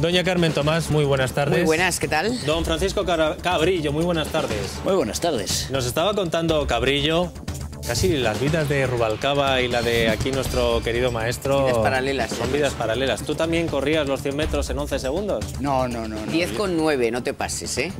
Doña Carmen Tomás, muy buenas tardes. Muy buenas, ¿qué tal? Don Francisco Cabrillo, muy buenas tardes. Muy buenas tardes. Nos estaba contando Cabrillo casi las vidas de Rubalcaba y la de aquí nuestro querido maestro... Vidas paralelas. Son ¿eh? vidas paralelas. ¿Tú también corrías los 100 metros en 11 segundos? No, no, no. 10'9, con no te pases, ¿eh?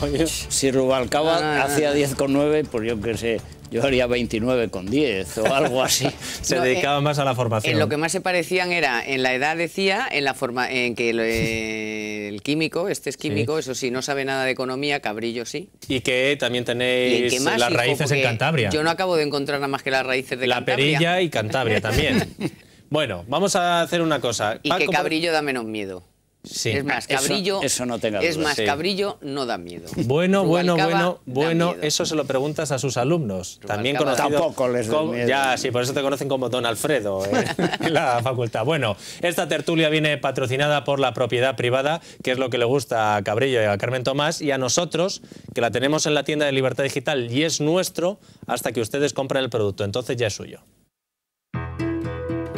Oye. Si Rubalcaba hacía 10 con pues yo qué sé yo haría 29 con 10 o algo así. se dedicaba más a la formación. lo que más se parecían era, en la edad decía, en la forma en que el, eh, químico, este es químico, eso sí, no sabe nada de economía, Cabrillo sí. Y que también tenéis las raíces en Cantabria. Yo no acabo de encontrar nada más que las raíces de la Cantabria. La perilla y Cantabria también. bueno, vamos a hacer una cosa. Y que Cabrillo da menos miedo. Sí. Es más, cabrillo, eso, no es más cabrillo no da miedo. Bueno, bueno, bueno, bueno, eso se lo preguntas a sus alumnos. También conocido, Tampoco les Ya, sí, por eso te conocen como Don Alfredo eh, en la facultad. Bueno, esta tertulia viene patrocinada por la propiedad privada, que es lo que le gusta a Cabrillo y a Carmen Tomás, y a nosotros, que la tenemos en la tienda de Libertad Digital y es nuestro hasta que ustedes compren el producto. Entonces ya es suyo.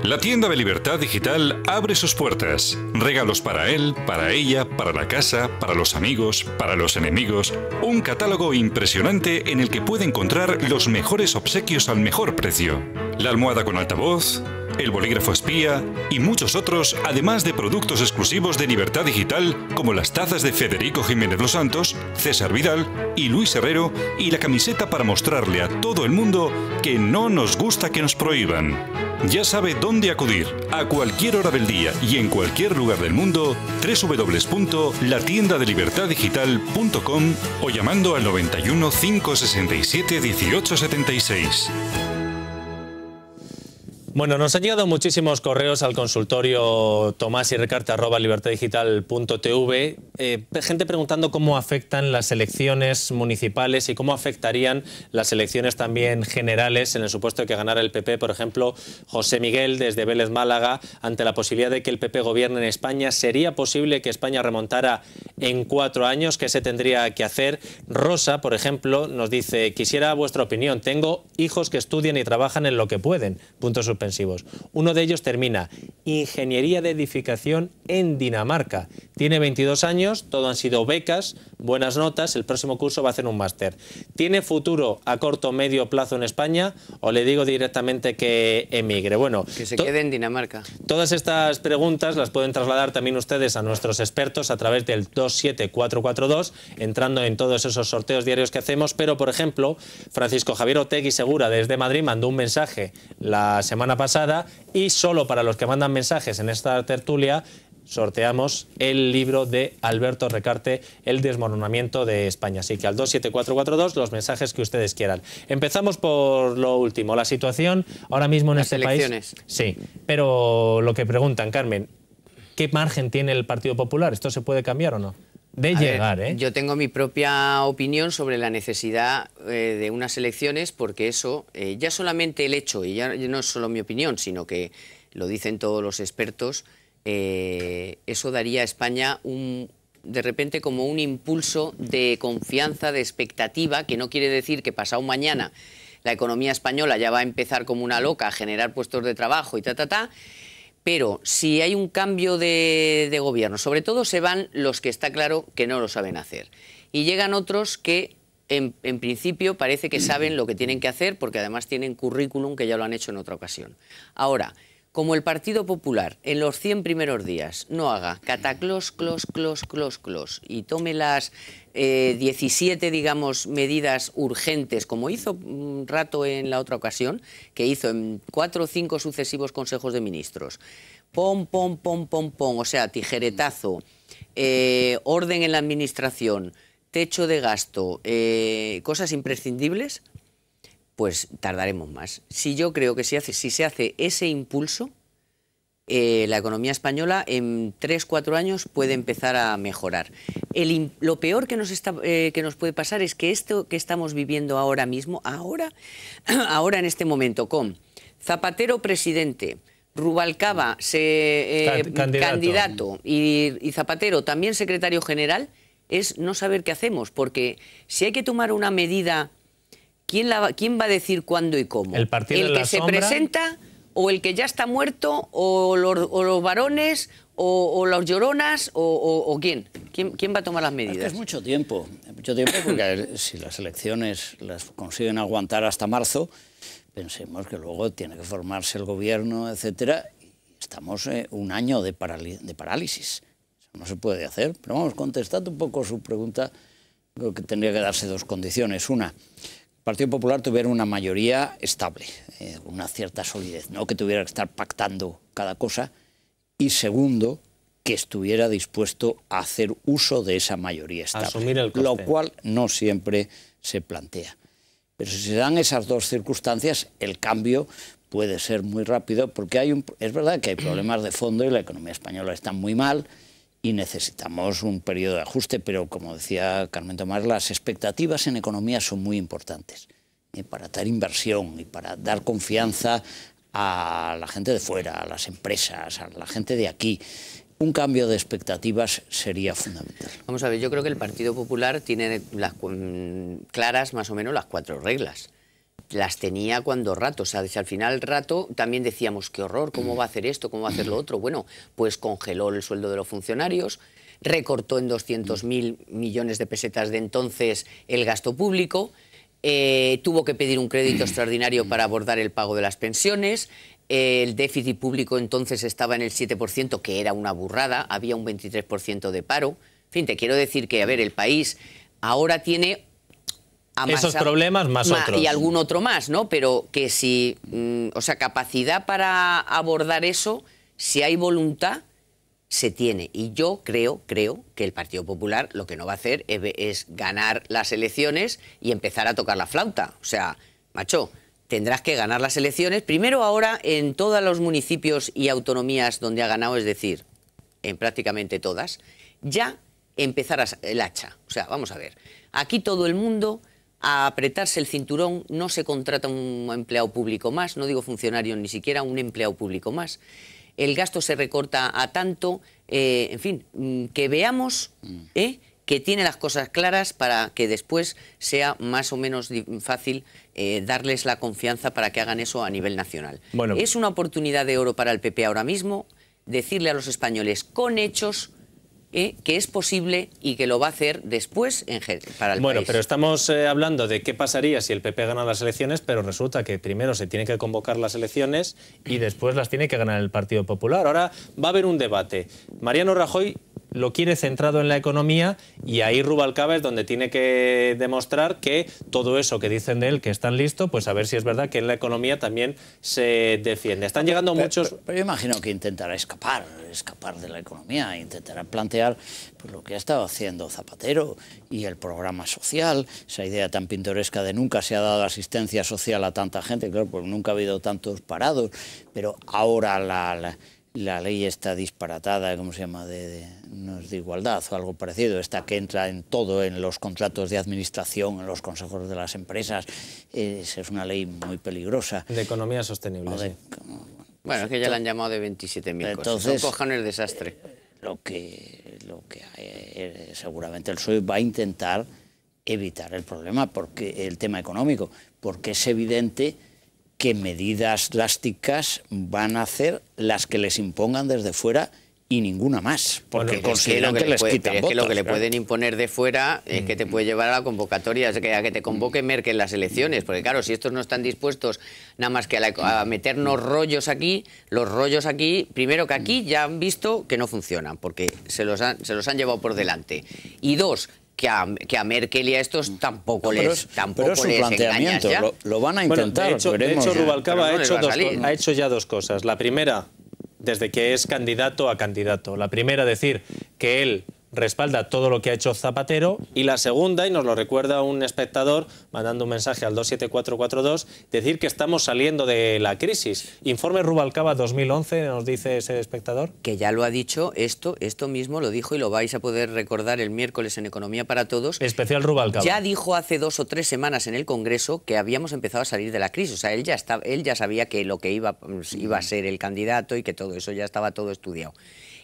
La tienda de Libertad Digital abre sus puertas. Regalos para él, para ella, para la casa, para los amigos, para los enemigos. Un catálogo impresionante en el que puede encontrar los mejores obsequios al mejor precio. La almohada con altavoz, el Bolígrafo Espía y muchos otros, además de productos exclusivos de Libertad Digital como las tazas de Federico Jiménez Los Santos, César Vidal y Luis Herrero y la camiseta para mostrarle a todo el mundo que no nos gusta que nos prohíban. Ya sabe dónde acudir, a cualquier hora del día y en cualquier lugar del mundo, www.latiendadelibertaddigital.com o llamando al 91 567 1876. Bueno, nos han llegado muchísimos correos al consultorio tomás y eh, gente preguntando cómo afectan las elecciones municipales y cómo afectarían las elecciones también generales en el supuesto de que ganara el PP, por ejemplo, José Miguel desde Vélez Málaga, ante la posibilidad de que el PP gobierne en España, ¿sería posible que España remontara en cuatro años? ¿Qué se tendría que hacer? Rosa, por ejemplo, nos dice, quisiera vuestra opinión, tengo hijos que estudian y trabajan en lo que pueden, punto super uno de ellos termina Ingeniería de Edificación en Dinamarca. Tiene 22 años, todo han sido becas, buenas notas, el próximo curso va a hacer un máster. ¿Tiene futuro a corto o medio plazo en España o le digo directamente que emigre? Bueno, que se quede en Dinamarca. Todas estas preguntas las pueden trasladar también ustedes a nuestros expertos a través del 27442, entrando en todos esos sorteos diarios que hacemos, pero por ejemplo, Francisco Javier Otegui Segura desde Madrid mandó un mensaje la semana pasada y solo para los que mandan mensajes en esta tertulia sorteamos el libro de Alberto Recarte, El desmoronamiento de España. Así que al 27442 los mensajes que ustedes quieran. Empezamos por lo último, la situación ahora mismo en Las este elecciones. país. Sí, pero lo que preguntan, Carmen, ¿qué margen tiene el Partido Popular? ¿Esto se puede cambiar o no? llegar. ¿eh? Yo tengo mi propia opinión sobre la necesidad eh, de unas elecciones porque eso, eh, ya solamente el hecho, y ya, no es solo mi opinión, sino que lo dicen todos los expertos, eso daría a España un, de repente como un impulso de confianza, de expectativa, que no quiere decir que pasado mañana la economía española ya va a empezar como una loca a generar puestos de trabajo y ta, ta, ta, pero si hay un cambio de, gobierno, sobre todo se van los que está claro que no lo saben hacer. Y llegan otros que en, en, principio parece que saben lo que tienen que hacer porque además tienen currículum que ya lo han hecho en otra ocasión. Ahora, como el Partido Popular en los 100 primeros días no haga cataclos, clos, clos, clos, clos y tome las 17, eh, digamos, medidas urgentes, como hizo un rato en la otra ocasión, que hizo en cuatro o cinco sucesivos consejos de ministros. Pom, pom, pom, pom, pom, o sea, tijeretazo, eh, orden en la administración, techo de gasto, eh, cosas imprescindibles, pues tardaremos más. Si yo creo que si, hace, si se hace ese impulso, eh, la economía española en tres, cuatro años puede empezar a mejorar. lo peor que nos, está, eh, puede pasar es que esto que estamos viviendo ahora mismo, ahora, ahora en este momento, con Zapatero presidente, Rubalcaba se, eh, candidato, y, y, Zapatero también secretario general, es no saber qué hacemos, porque si hay que tomar una medida ¿quién, va a decir cuándo y cómo? El que se presenta o el que ya está muerto, o los, varones, o, las lloronas, o, quién? quién? va a tomar las medidas? Es, mucho tiempo, mucho tiempo porque si las elecciones las consiguen aguantar hasta marzo, pensemos que luego tiene que formarse el gobierno, etcétera. Estamos eh, un año de, parálisis. no se puede hacer. Pero vamos, contestando un poco su pregunta, creo que tendría que darse dos condiciones. Una, Partido Popular tuviera una mayoría estable, eh, una cierta solidez, no que tuviera que estar pactando cada cosa, y segundo, que estuviera dispuesto a hacer uso de esa mayoría estable, lo cual no siempre se plantea. Pero si se dan esas dos circunstancias, el cambio puede ser muy rápido, porque hay un, es verdad que hay problemas de fondo y la economía española está muy mal, y necesitamos un periodo de ajuste, pero como decía Carmen Tomás, las expectativas en economía son muy importantes ¿eh? para dar inversión y para dar confianza a la gente de fuera, a las empresas, a la gente de aquí. Un cambio de expectativas sería fundamental. Vamos a ver, yo creo que el Partido Popular tiene las, claras más o menos las cuatro reglas las tenía cuando rato, o sea, al final rato también decíamos, qué horror, ¿cómo va a hacer esto? ¿Cómo va a hacer lo otro? Bueno, pues congeló el sueldo de los funcionarios, recortó en 200.000 millones de pesetas de entonces el gasto público, eh, tuvo que pedir un crédito extraordinario para abordar el pago de las pensiones, el déficit público entonces estaba en el 7%, que era una burrada, había un 23% de paro. En fin, te quiero decir que, a ver, el país ahora tiene esos problemas más otros. Y algún otro más, ¿no? Pero que si, mm, o sea, capacidad para abordar eso, si hay voluntad, se tiene. Y yo creo, creo que el Partido Popular lo que no va a hacer es, es ganar las elecciones y empezar a tocar la flauta. O sea, macho, tendrás que ganar las elecciones. Primero ahora en todos los municipios y autonomías donde ha ganado, es decir, en prácticamente todas, ya empezarás el hacha. O sea, vamos a ver. Aquí todo el mundo a apretarse el cinturón, no se contrata un empleado público más, no digo funcionario, ni siquiera un empleado público más. El gasto se recorta a tanto, eh, en fin, mm, que veamos mm. eh, que tiene las cosas claras para que después sea más o menos fácil eh, darles la confianza para que hagan eso a nivel nacional. Es una oportunidad de oro para el PP ahora mismo decirle a los españoles con hechos que es posible y que lo va a hacer después en, para el bueno, pero estamos eh, hablando de qué pasaría si el PP gana las elecciones, pero resulta que primero se tiene que convocar las elecciones y después las tiene que ganar el Partido Popular. Ahora va a haber un debate. Mariano Rajoy lo quiere centrado en la economía y ahí Rubalcaba es donde tiene que demostrar que todo eso que dicen de él, que están listos, pues a ver si es verdad que en la economía también se defiende. Están llegando muchos... Pero, yo imagino que intentará escapar, escapar de la economía, intentará plantear pues, lo que ha estado haciendo Zapatero y el programa social, esa idea tan pintoresca de nunca se ha dado asistencia social a tanta gente, claro, pues nunca ha habido tantos parados, pero ahora la la ley está disparatada, ¿cómo se llama?, de, no es de igualdad o algo parecido, esta que entra en todo, en los contratos de administración, en los consejos de las empresas, es, una ley muy peligrosa. De economía sostenible, Bueno, es que ya la han llamado de 27.000 cosas, no cojan el desastre. Lo que, lo que eh, seguramente el PSOE va a intentar evitar el problema, porque el tema económico, porque es evidente ¿Qué medidas drásticas van a hacer las que les impongan desde fuera y ninguna más, porque consideran que, les quitan lo que le pueden imponer de fuera es que te mm. puede llevar a la convocatoria, es que, a que te convoque mm. Merkel las elecciones, porque claro, si estos no están dispuestos nada más que a, mm. meternos rollos aquí, los rollos aquí, primero que aquí ya han visto que no funcionan, porque se los se los han llevado por delante, y dos, que a, Merkel y a estos mm. tampoco les, tampoco es les planteamiento, Lo, van a intentar. de hecho, Rubalcaba ha, hecho ha hecho ya dos cosas. La primera, desde que es candidato a candidato. La primera, decir que él respalda todo lo que ha hecho Zapatero. Y la segunda, y nos lo recuerda un espectador mandando un mensaje al 27442, decir que estamos saliendo de la crisis. Informe Rubalcaba 2011, nos dice ese espectador. Que ya lo ha dicho, esto, esto mismo lo dijo y lo vais a poder recordar el miércoles en Economía para Todos. Especial Rubalcaba. Ya dijo hace dos o tres semanas en el Congreso que habíamos empezado a salir de la crisis. O sea, él ya, estaba, él ya sabía que lo que iba, pues, iba a ser el candidato y que todo eso ya estaba todo estudiado.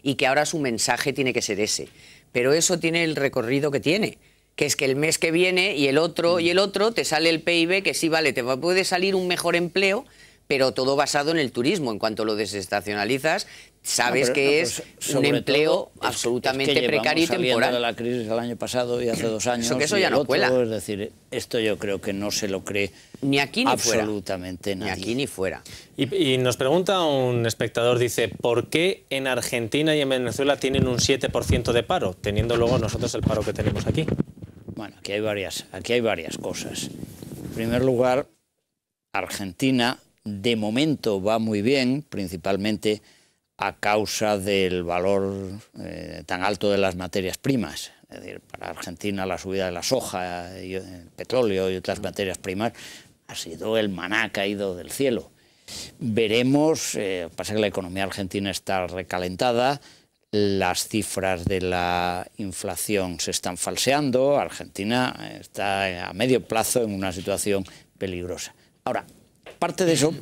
Y que ahora su mensaje tiene que ser ese pero eso tiene el recorrido que tiene que es que el mes que viene y el otro y el otro te sale el PIB que sí vale, te puede salir un mejor empleo, pero todo basado en el turismo. En cuanto lo desestacionalizas, sabes que es un empleo absolutamente precario y temporal. de la crisis el año pasado y hace dos años. Eso ya no cuela. Es decir, esto yo creo que no se lo cree ni aquí ni absolutamente fuera. nadie. Ni aquí ni fuera. Y, nos pregunta un espectador, dice, ¿por qué en Argentina y en Venezuela tienen un 7% de paro, teniendo luego nosotros el paro que tenemos aquí? Bueno, aquí hay varias, aquí hay varias cosas. En primer lugar, Argentina de momento va muy bien, principalmente a causa del valor eh, tan alto de las materias primas. para Argentina la subida de la soja, y eh, el petróleo y otras materias primas ha sido el maná caído del cielo. Veremos, eh, pasa que la economía argentina está recalentada, las cifras de la inflación se están falseando, Argentina está a medio plazo en una situación peligrosa. Ahora, parte de eso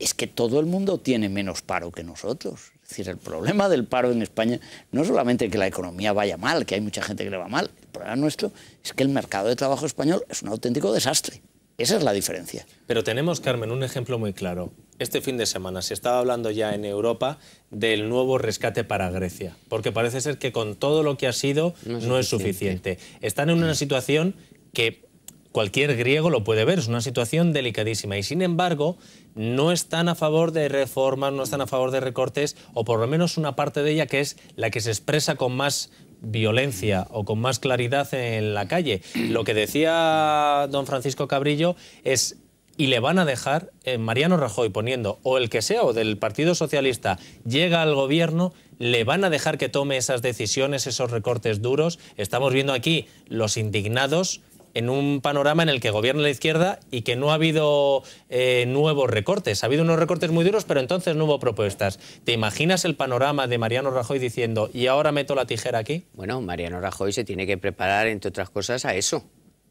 es que todo el mundo tiene menos paro que nosotros. Es decir, el problema del paro en España no es solamente que la economía vaya mal, que hay mucha gente que le va mal. El problema nuestro es que el mercado de trabajo español es un auténtico desastre. Esa es la diferencia. Pero tenemos, Carmen, un ejemplo muy claro. Este fin de semana se estaba hablando ya en Europa del nuevo rescate para Grecia, porque parece ser que con todo lo que ha sido no es, no es suficiente. Están en una situación que cualquier griego lo puede ver, es una situación delicadísima. Y sin embargo, no están a favor de reformas, no están a favor de recortes, o por lo menos una parte de ella que es la que se expresa con más violencia o con más claridad en la calle. Lo que decía don Francisco Cabrillo es y le van a dejar eh, Mariano Rajoy poniendo, o el que sea, o del Partido Socialista, llega al gobierno, le van a dejar que tome esas decisiones, esos recortes duros. Estamos viendo aquí los indignados en un panorama en el que gobierna la izquierda y que no ha habido eh, nuevos recortes. Ha habido unos recortes muy duros, pero entonces no hubo propuestas. ¿Te imaginas el panorama de Mariano Rajoy diciendo, y ahora meto la tijera aquí? Bueno, Mariano Rajoy se tiene que preparar, entre otras cosas, a eso.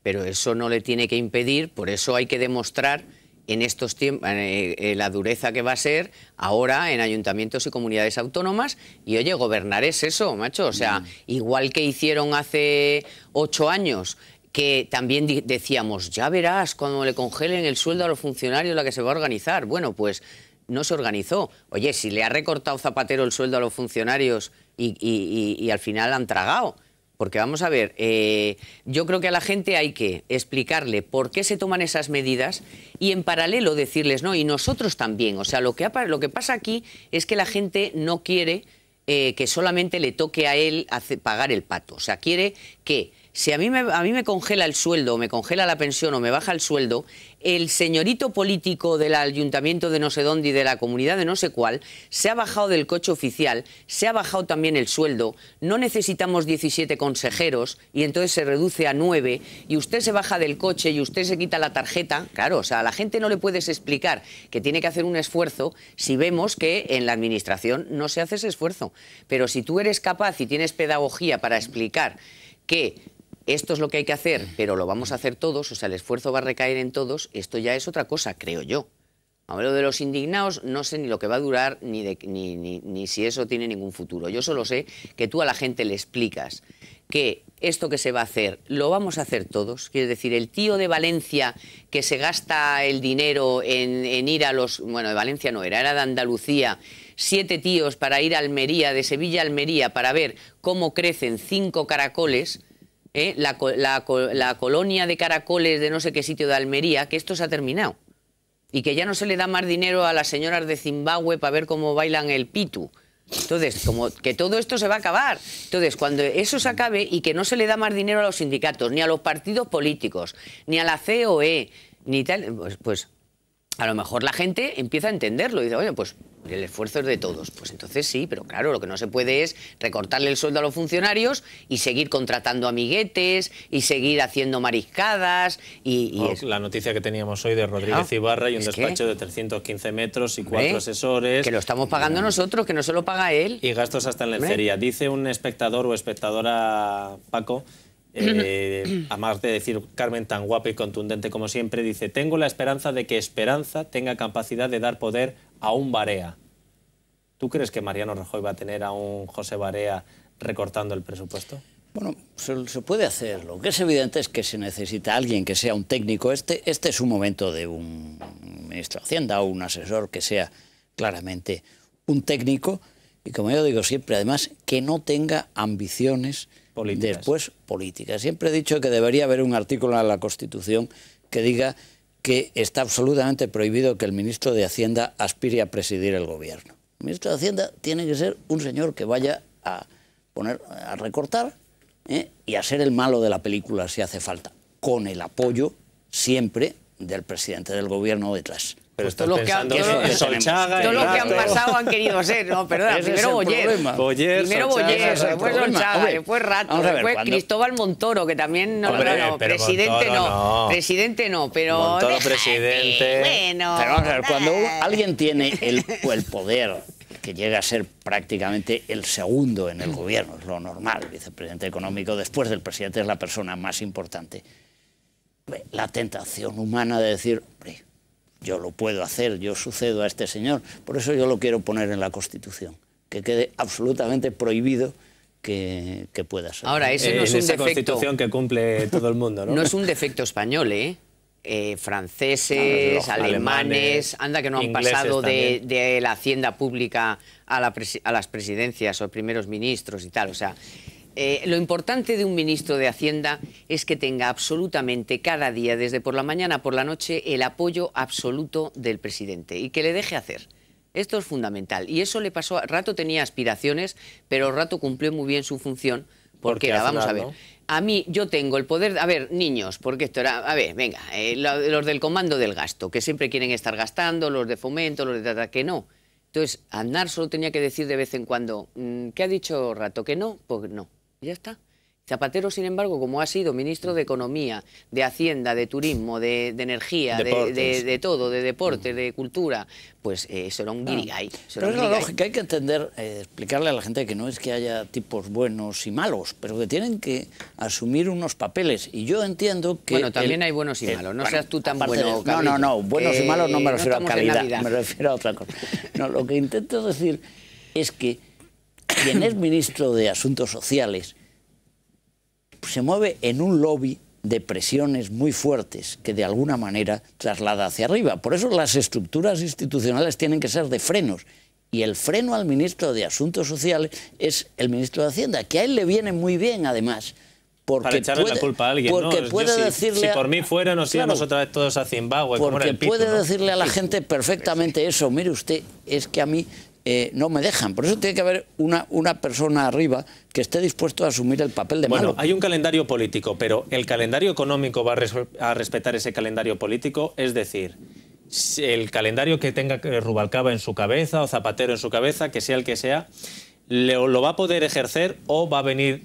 Pero eso no le tiene que impedir, por eso hay que demostrar en estos tiempos, eh, la dureza que va a ser ahora en ayuntamientos y comunidades autónomas. Y oye, gobernar es eso, macho. O sea, mm. igual que hicieron hace ocho años que también decíamos, ya verás cuando le congelen el sueldo a los funcionarios la que se va a organizar. Bueno, pues no se organizó. Oye, si le ha recortado Zapatero el sueldo a los funcionarios y, al final han tragado. Porque vamos a ver, eh, yo creo que a la gente hay que explicarle por qué se toman esas medidas y en paralelo decirles, no, y nosotros también. O sea, lo que, lo que pasa aquí es que la gente no quiere eh, que solamente le toque a él pagar el pato. O sea, quiere que si a mí, me, a mí me congela el sueldo, me congela la pensión o me baja el sueldo, el señorito político del ayuntamiento de no sé dónde y de la comunidad de no sé cuál se ha bajado del coche oficial, se ha bajado también el sueldo, no necesitamos 17 consejeros y entonces se reduce a 9 y usted se baja del coche y usted se quita la tarjeta. Claro, o sea, a la gente no le puedes explicar que tiene que hacer un esfuerzo si vemos que en la administración no se hace ese esfuerzo. Pero si tú eres capaz y tienes pedagogía para explicar que esto es lo que hay que hacer, pero lo vamos a hacer todos, o sea, el esfuerzo va a recaer en todos, esto ya es otra cosa, creo yo. A lo de los indignados no sé ni lo que va a durar ni, ni, si eso tiene ningún futuro. Yo solo sé que tú a la gente le explicas que esto que se va a hacer lo vamos a hacer todos. Quiere decir, el tío de Valencia que se gasta el dinero en, en ir a los... Bueno, de Valencia no era, era de Andalucía siete tíos para ir a Almería, de Sevilla a Almería, para ver cómo crecen cinco caracoles, ¿eh? la, colonia de caracoles de no sé qué sitio de Almería, que esto se ha terminado y que ya no se le da más dinero a las señoras de Zimbabue para ver cómo bailan el pitu. Entonces, como que todo esto se va a acabar. Entonces, cuando eso se acabe y que no se le da más dinero a los sindicatos, ni a los partidos políticos, ni a la COE, ni tal, pues, pues a lo mejor la gente empieza a entenderlo y dice, oye, pues el esfuerzo es de todos. Pues entonces sí, pero claro, lo que no se puede es recortarle el sueldo a los funcionarios y seguir contratando amiguetes y seguir haciendo mariscadas. Y, oh, La noticia que teníamos hoy de Rodríguez Ibarra y un despacho de 315 metros y cuatro asesores. Que lo estamos pagando nosotros, que no se lo paga él. Y gastos hasta en lencería. Dice un espectador o espectadora, Paco, eh, además de decir Carmen tan guapa y contundente como siempre, dice, tengo la esperanza de que Esperanza tenga capacidad de dar poder a un Barea. ¿Tú crees que Mariano Rajoy va a tener a un José Barea recortando el presupuesto? Bueno, se, puede hacer. Lo que es evidente es que se necesita alguien que sea un técnico. Este, este es un momento de un ministro de Hacienda o un asesor que sea claramente un técnico y, como yo digo siempre, además, que no tenga ambiciones después política. Siempre he dicho que debería haber un artículo en la Constitución que diga que está absolutamente prohibido que el ministro de Hacienda aspire a presidir el gobierno. El ministro de Hacienda tiene que ser un señor que vaya a poner a recortar ¿eh? y a ser el malo de la película si hace falta, con el apoyo siempre del presidente del gobierno detrás pues que Todos los que han pasado han querido ser, no, perdón. Primero Boyer. Boyer. Primero Boyer, después Solchaga, después Rato, después Cristóbal Montoro, que también no, presidente no, Presidente no, pero. Montoro presidente. Bueno. Pero a ver, cuando alguien tiene el, poder que llega a ser prácticamente el segundo en el gobierno, es lo normal, el vicepresidente económico después del presidente es la persona más importante. La tentación humana de decir, yo lo puedo hacer, yo sucedo a este señor. Por eso yo lo quiero poner en la Constitución, que quede absolutamente prohibido que, que pueda ser. Ahora, eso eh, no es Constitución que cumple todo el mundo, ¿no? No es un defecto español, ¿eh? eh franceses, alemanes, anda que no han pasado de, la hacienda pública a, a las presidencias o primeros ministros y tal. O sea, eh, lo importante de un ministro de Hacienda es que tenga absolutamente cada día, desde por la mañana por la noche, el apoyo absoluto del presidente y que le deje hacer. Esto es fundamental. Y eso le pasó a Rato tenía aspiraciones, pero Rato cumplió muy bien su función. Porque, vamos a ver. A mí, yo tengo el poder. A ver, niños, porque esto era. A ver, venga, eh, los del comando del gasto, que siempre quieren estar gastando, los de fomento, los de tata, que no. Entonces, andar solo tenía que decir de vez en cuando, mm, ¿qué ha dicho Rato? Que no, pues no. Ya está. Zapatero, sin embargo, como ha sido ministro de Economía, de Hacienda, de Turismo, de, Energía, de, todo, de deporte, mm. de cultura, pues eh, se un guirigay. Pero es la lógica, hay que entender, eh, explicarle a la gente que no es que haya tipos buenos y malos, pero que tienen que asumir unos papeles. Y yo entiendo que... Bueno, también hay buenos y malos, no seas tú tan bueno. no, no, no, buenos y eh, malos no me refiero a calidad, me refiero a otra cosa. No, lo que intento decir es que quien es ministro de Asuntos Sociales se mueve en un lobby de presiones muy fuertes que de alguna manera traslada hacia arriba. Por eso las estructuras institucionales tienen que ser de frenos. Y el freno al ministro de Asuntos Sociales es el ministro de Hacienda, que a él le viene muy bien además. Porque Para echarle la culpa a alguien. Porque si, por mí fuera, nos íbamos otra vez todos a Zimbabue. puede decirle a la gente perfectamente eso. Mire usted, es que a mí eh, no me dejan. Por eso tiene que haber una, una persona arriba que esté dispuesto a asumir el papel de bueno, Bueno, hay un calendario político, pero ¿el calendario económico va a respetar ese calendario político? Es decir, el calendario que tenga eh, Rubalcaba en su cabeza o Zapatero en su cabeza, que sea el que sea, lo va a poder ejercer o va a venir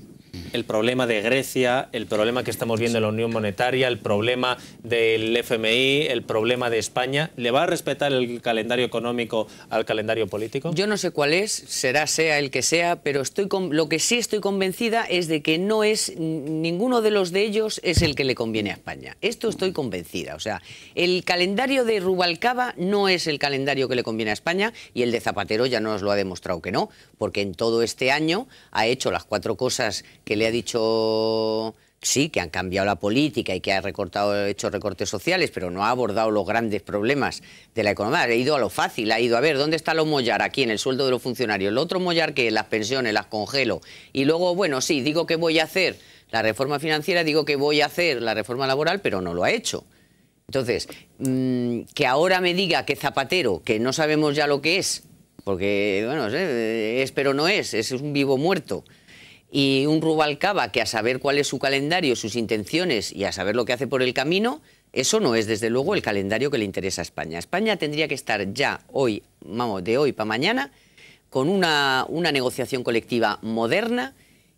el problema de Grecia, el problema que estamos viendo en la Unión Monetaria, el problema del FMI, el problema de España. ¿Le va a respetar el calendario económico al calendario político? Yo no sé cuál es, será sea el que sea, pero estoy lo que sí estoy convencida es de que no es ninguno de los de ellos es el que le conviene a España. Esto estoy convencida. O sea, el calendario de Rubalcaba no es el calendario que le conviene a España y el de Zapatero ya nos lo ha demostrado que no, porque en todo este año ha hecho las cuatro cosas que le ha dicho sí, que han cambiado la política y que ha recortado, hecho recortes sociales, pero no ha abordado los grandes problemas de la economía. Ha ido a lo fácil, ha ido a ver dónde está lo mollar aquí en el sueldo de los funcionarios, el otro mollar que las pensiones las congelo. Y luego, bueno, sí, digo que voy a hacer la reforma financiera, digo que voy a hacer la reforma laboral, pero no lo ha hecho. Entonces, mm, que ahora me diga que Zapatero, que no sabemos ya lo que es, porque, bueno, es, pero no es, es un vivo muerto y un Rubalcaba que a saber cuál es su calendario, sus intenciones y a saber lo que hace por el camino, eso no es desde luego el calendario que le interesa a España. España tendría que estar ya hoy, vamos, de hoy para mañana, con una, negociación colectiva moderna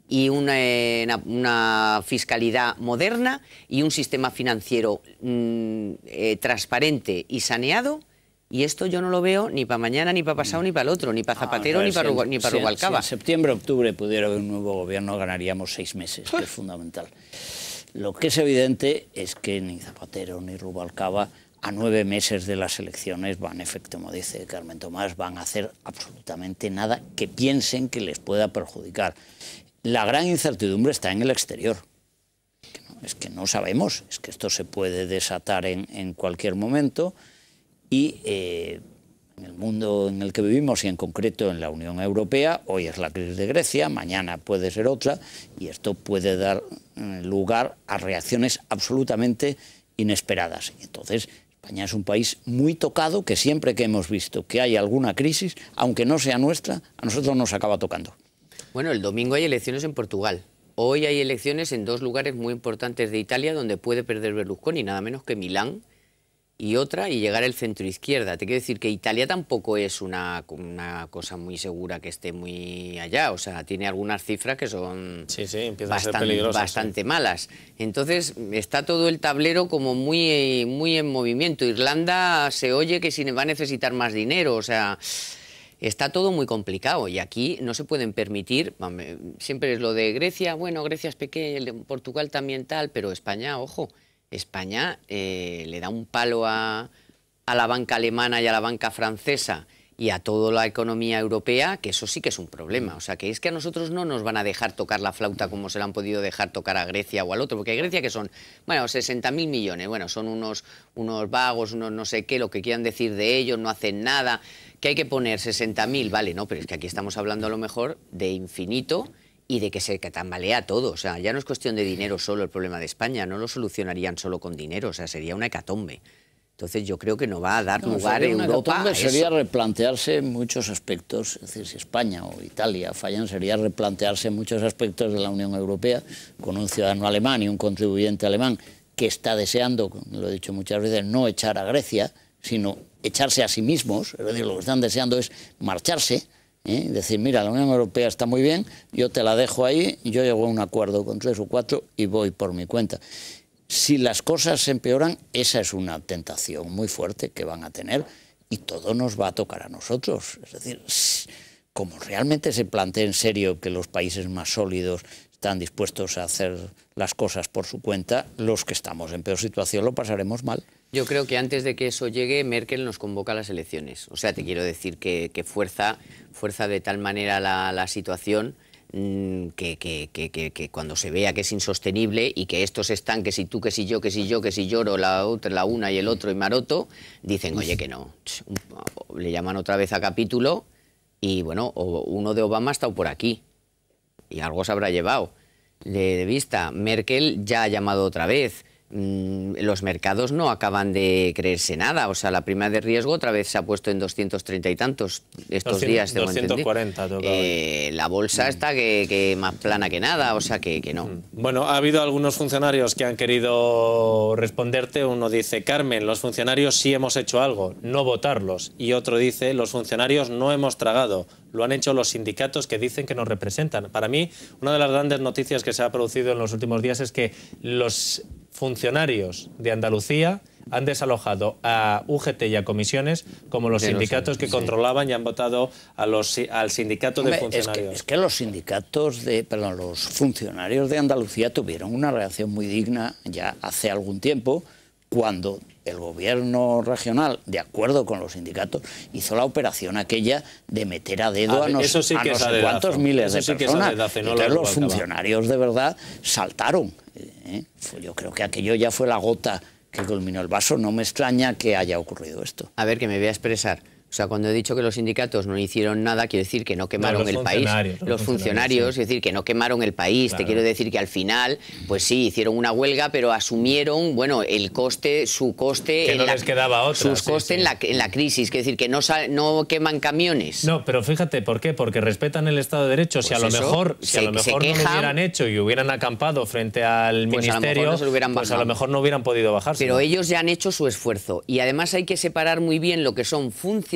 y eh, una, fiscalidad moderna y un sistema financiero mm, eh, transparente y saneado y esto yo no lo veo ni para mañana, ni para pasado, ni para el otro, ni para ah, Zapatero, ni para Rubalcaba. Si en septiembre, octubre pudiera haber un nuevo gobierno, ganaríamos seis meses, que es pues. fundamental. Lo que es evidente es que ni Zapatero ni Rubalcaba a nueve meses de las elecciones van, efecto, como dice Carmen Tomás, van a hacer absolutamente nada que piensen que les pueda perjudicar. La gran incertidumbre está en el exterior. Es que no sabemos, es que esto se puede desatar en cualquier momento y eh, en el mundo en el que vivimos y en concreto en la Unión Europea, hoy es la crisis de Grecia, mañana puede ser otra y esto puede dar eh, lugar a reacciones absolutamente inesperadas. Entonces, España es un país muy tocado que siempre que hemos visto que hay alguna crisis, aunque no sea nuestra, a nosotros nos acaba tocando. Bueno, el domingo hay elecciones en Portugal. Hoy hay elecciones en dos lugares muy importantes de Italia donde puede perder Berlusconi, nada menos que Milán y otra y llegar el centro izquierda. Te quiero decir que Italia tampoco es una, una, cosa muy segura que esté muy allá, o sea, tiene algunas cifras que son bastante, malas. Entonces está todo el tablero como muy, muy en movimiento. Irlanda se oye que va a necesitar más dinero, o sea... Está todo muy complicado y aquí no se pueden permitir, siempre es lo de Grecia, bueno, Grecia es pequeña, Portugal también tal, pero España, ojo, España eh, le da un palo a, la banca alemana y a la banca francesa y a toda la economía europea, que eso sí que es un problema. O sea, que es que a nosotros no nos van a dejar tocar la flauta como se la han podido dejar tocar a Grecia o al otro, porque hay Grecia que son, bueno, 60.000 millones, bueno, son unos, unos vagos, unos no sé qué, lo que quieran decir de ellos, no hacen nada, que hay que poner 60.000, vale, no, pero es que aquí estamos hablando a lo mejor de infinito y de que se catambalea todo. O sea, ya no es cuestión de dinero solo el problema de España, no lo solucionarían solo con dinero, o sea, sería una hecatombe. Entonces yo creo que no va a dar lugar en Europa. Una sería replantearse muchos aspectos, decir, si España o Italia fallan, sería replantearse muchos aspectos de la Unión Europea con un ciudadano alemán y un contribuyente alemán que está deseando, lo he dicho muchas veces, no echar a Grecia, sino echarse a sí mismos, es decir, lo que están deseando es marcharse, decir, mira, la Unión Europea está muy bien, yo te la dejo ahí, yo llego a un acuerdo con tres o cuatro y voy por mi cuenta. Si las cosas se empeoran, esa es una tentación muy fuerte que van a tener y todo nos va a tocar a nosotros. Es decir, como realmente se plantea en serio que los países más sólidos están dispuestos a hacer las cosas por su cuenta, los que estamos en peor situación lo pasaremos mal. Yo creo que antes de que eso llegue, Merkel nos convoca a las elecciones. O sea, te quiero decir que, fuerza, fuerza de tal manera la, situación mm, que, cuando se vea que es insostenible y que estos están, que si tú, que si yo, que si yo, que si lloro, la otra, la una y el otro y maroto, dicen, oye, que no. Le llaman otra vez a capítulo y bueno, uno de Obama ha estado por aquí y algo se habrá llevado de vista. Merkel ya ha llamado otra vez. Mm, los mercados no acaban de creerse nada. O sea, la prima de riesgo otra vez se ha puesto en 230 y tantos estos días. 240, eh, La bolsa mm. está que, más plana que nada, o sea que no. Mm. Bueno, ha habido algunos funcionarios que han querido responderte. Uno dice, Carmen, los funcionarios sí hemos hecho algo, no votarlos. Y otro dice, los funcionarios no hemos tragado, lo han hecho los sindicatos que dicen que nos representan. Para mí, una de las grandes noticias que se ha producido en los últimos días es que los funcionarios de Andalucía han desalojado a UGT y a comisiones como los sindicatos que controlaban y han votado a los, al sindicato de funcionarios. Es que, los sindicatos de, perdón, los funcionarios de Andalucía tuvieron una reacción muy digna ya hace algún tiempo cuando el gobierno regional, de acuerdo con los sindicatos, hizo la operación aquella de meter a dedo a, a, cuántos miles de personas. Que los funcionarios de verdad saltaron ¿Eh? Pues yo creo que aquello ya fue la gota que culminó el vaso. No me extraña que haya ocurrido esto. A ver, que me voy a expresar. O sea, cuando he dicho que los sindicatos no hicieron nada, quiero decir que no quemaron el país. Los, funcionarios, es decir, que no quemaron el país. Te quiero decir que al final, pues sí, hicieron una huelga, pero asumieron, bueno, el coste, su coste... Que no les quedaba Sus costes En, la, crisis, es decir, que no, no queman camiones. No, pero fíjate, ¿por qué? Porque respetan el Estado de Derecho. si a pues lo mejor, si lo mejor no lo hubieran hecho y hubieran acampado frente al ministerio, a lo pues a lo pues mejor no hubieran podido bajarse. Pero ellos ya han hecho su esfuerzo. Y además hay que separar muy bien lo que son funciones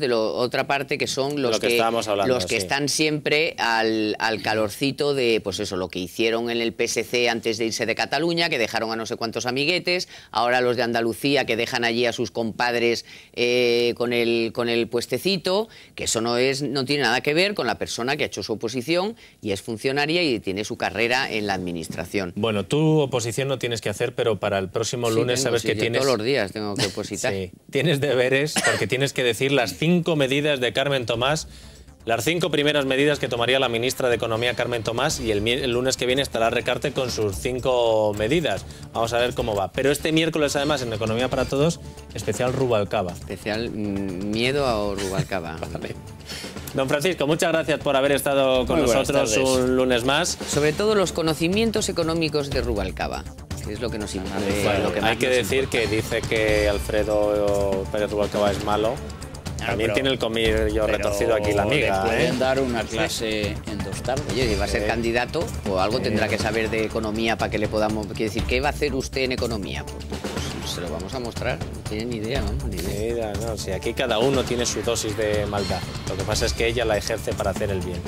de la otra parte que son los que, los que están siempre al, calorcito de pues eso lo que hicieron en el PSC antes de irse de Cataluña que dejaron a no sé cuántos amiguetes ahora los de Andalucía que dejan allí a sus compadres eh, con el con el puestecito que eso no es no tiene nada que ver con la persona que ha hecho su oposición y es funcionaria y tiene su carrera en la administración bueno tu oposición no tienes que hacer pero para el próximo lunes sabes que tienes todos los días tengo que opositar tienes deberes porque tienes que decir decir las cinco medidas de Carmen Tomás, las cinco primeras medidas que tomaría la ministra de Economía Carmen Tomás y el, lunes que viene estará Recarte con sus cinco medidas. Vamos a ver cómo va. Pero este miércoles además en Economía para Todos, especial Rubalcaba. Especial mm, miedo a Rubalcaba. Don Francisco, muchas gracias por haber estado con nosotros un lunes más. Sobre todo los conocimientos económicos de Rubalcaba. Que es lo que nos ah, lo que hay que decir que dice que Alfredo Pérez Rubalcaba es malo. También tiene el yo retorcido aquí la amiga. pueden ¿eh? dar una clase en dos tardes. Oye, va a ser candidato, o algo tendrá que saber de economía para que le podamos. Quiere decir, ¿qué va a hacer usted en economía? Pues, pues, pues se lo vamos a mostrar. No tienen idea, no ni idea. no, si aquí cada uno tiene su dosis de maldad. Lo que pasa es que ella la ejerce para hacer el bien.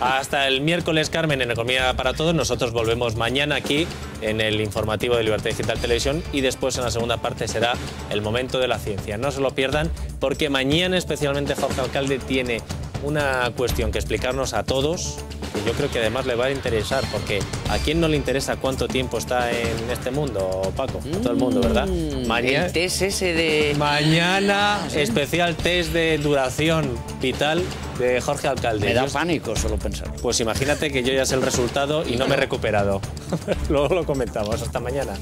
Hasta el miércoles, Carmen, en Economía para Todos. Nosotros volvemos mañana aquí en el informativo de Libertad Digital Televisión y después en la segunda parte será el momento de la ciencia. No se lo pierdan porque mañana especialmente Jorge Alcalde tiene una cuestión que explicarnos a todos, que yo creo que además le va a interesar, porque ¿a quién no le interesa cuánto tiempo está en este mundo, Paco? A todo el mundo, ¿verdad? Mm, mañana, el test ese de... Mañana, especial test de duración vital de Jorge Alcalde. Me da pánico solo pensar. Pues imagínate que yo ya sé el resultado y no me he recuperado. Luego lo comentamos. Hasta mañana.